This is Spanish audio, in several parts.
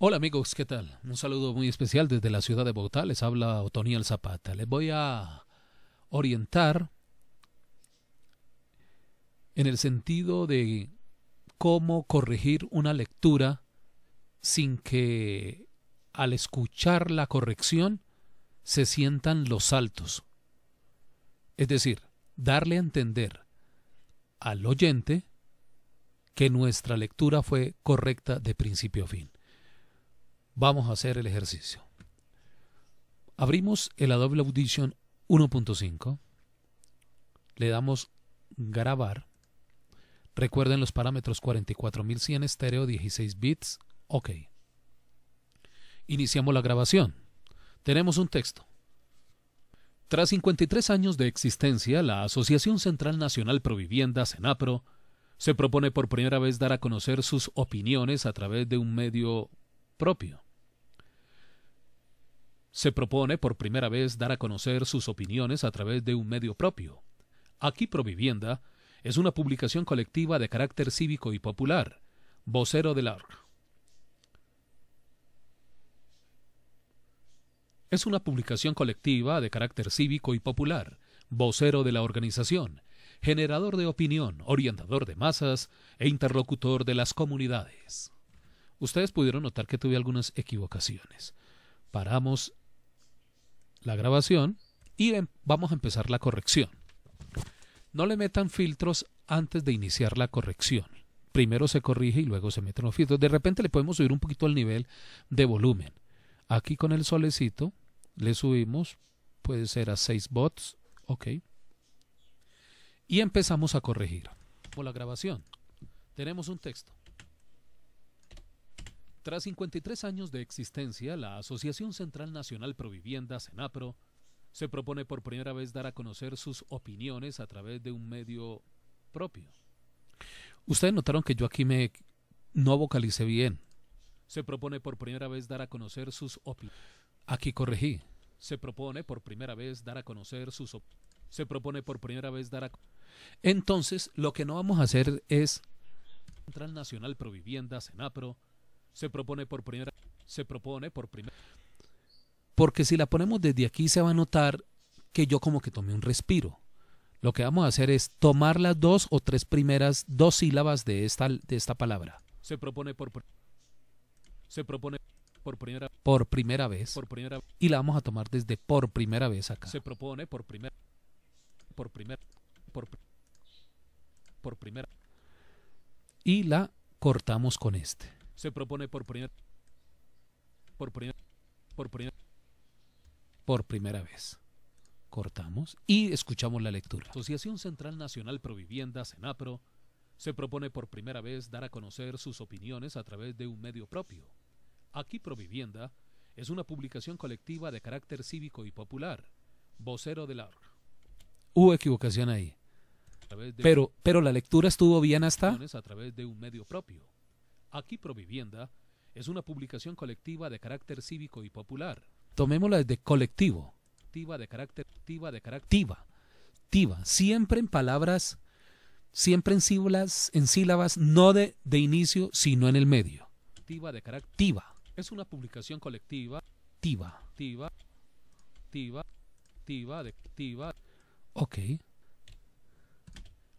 Hola amigos, ¿qué tal? Un saludo muy especial desde la ciudad de Bogotá. Les habla Otoniel Zapata. Les voy a orientar en el sentido de cómo corregir una lectura sin que al escuchar la corrección se sientan los saltos. Es decir, darle a entender al oyente que nuestra lectura fue correcta de principio a fin. Vamos a hacer el ejercicio. Abrimos el Adobe Audition 1.5. Le damos grabar. Recuerden los parámetros 44100 estéreo 16 bits. OK. Iniciamos la grabación. Tenemos un texto. Tras 53 años de existencia, la Asociación Central Nacional Provivienda, CENAPRO, se propone por primera vez dar a conocer sus opiniones a través de un medio propio se propone por primera vez dar a conocer sus opiniones a través de un medio propio. Aquí Provivienda es una publicación colectiva de carácter cívico y popular, vocero del ARC. Es una publicación colectiva de carácter cívico y popular, vocero de la organización, generador de opinión, orientador de masas e interlocutor de las comunidades. Ustedes pudieron notar que tuve algunas equivocaciones. Paramos la grabación y em, vamos a empezar la corrección. No le metan filtros antes de iniciar la corrección. Primero se corrige y luego se meten los filtros. De repente le podemos subir un poquito el nivel de volumen. Aquí con el solecito le subimos, puede ser a 6 bots, ok. Y empezamos a corregir. Por la grabación. Tenemos un texto. Tras 53 años de existencia, la Asociación Central Nacional Provivienda, senapro se propone por primera vez dar a conocer sus opiniones a través de un medio propio. Ustedes notaron que yo aquí me no vocalicé bien. Se propone por primera vez dar a conocer sus opiniones. Aquí corregí. Se propone por primera vez dar a conocer sus opiniones. Se propone por primera vez dar a Entonces, lo que no vamos a hacer es Central Nacional Provivienda, CENAPRO, se propone por primera. Se propone por primera. Porque si la ponemos desde aquí se va a notar que yo como que tomé un respiro. Lo que vamos a hacer es tomar las dos o tres primeras dos sílabas de esta, de esta palabra. Se propone por se propone por primera por primera vez y la vamos a tomar desde por primera vez acá. Se propone por primera por primera por, por primera y la cortamos con este se propone por primera por primera por primera por primera vez. Cortamos y escuchamos la lectura. Asociación Central Nacional Provivienda, (Senapro) se propone por primera vez dar a conocer sus opiniones a través de un medio propio. Aquí Provivienda es una publicación colectiva de carácter cívico y popular. Vocero del la Hubo equivocación ahí. Pero, pero la lectura estuvo bien hasta... A través de un medio propio. Aquí Provivienda es una publicación colectiva de carácter cívico y popular. Tomémosla desde colectivo, Tiva de carácter Tiva de carácter Tiva. Tiva. siempre en palabras, siempre en sílabas, en sílabas no de, de inicio, sino en el medio. Tiva de carácter Tiva. Es una publicación colectiva Tiva. Tiva. Tiva. Tiva de, Tiva. Ok.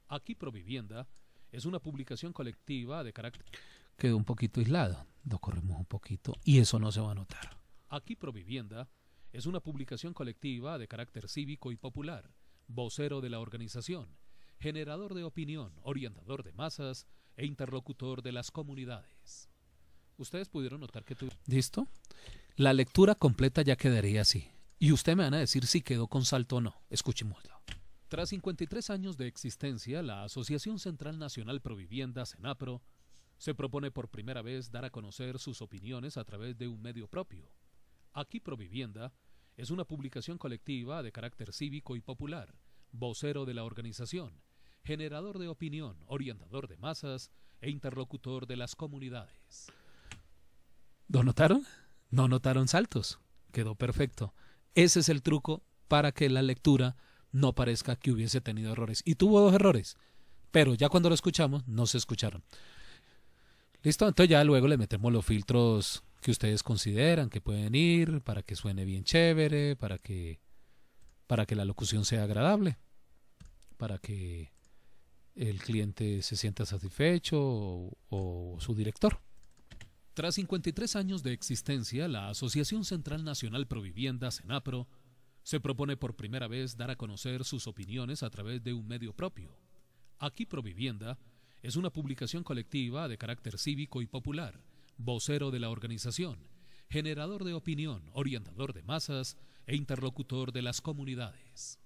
Aquí Provivienda es una publicación colectiva de carácter quedó un poquito aislado. Lo corremos un poquito y eso no se va a notar. Aquí Provivienda es una publicación colectiva de carácter cívico y popular, vocero de la organización, generador de opinión, orientador de masas e interlocutor de las comunidades. Ustedes pudieron notar que tuvieron... ¿Listo? La lectura completa ya quedaría así. Y usted me van a decir si quedó con salto o no. Escuchemoslo. Tras 53 años de existencia, la Asociación Central Nacional Provivienda, CENAPRO, se propone por primera vez dar a conocer sus opiniones a través de un medio propio. Aquí Provivienda es una publicación colectiva de carácter cívico y popular, vocero de la organización, generador de opinión, orientador de masas e interlocutor de las comunidades. ¿Lo notaron? No notaron saltos. Quedó perfecto. Ese es el truco para que la lectura no parezca que hubiese tenido errores. Y tuvo dos errores, pero ya cuando lo escuchamos no se escucharon. Listo, entonces ya luego le metemos los filtros que ustedes consideran que pueden ir para que suene bien chévere, para que para que la locución sea agradable, para que el cliente se sienta satisfecho o, su director. Tras 53 años de existencia, la Asociación Central Nacional Provivienda, CENAPRO, se propone por primera vez dar a conocer sus opiniones a través de un medio propio. Aquí Provivienda es una publicación colectiva de carácter cívico y popular, vocero de la organización, generador de opinión, orientador de masas e interlocutor de las comunidades.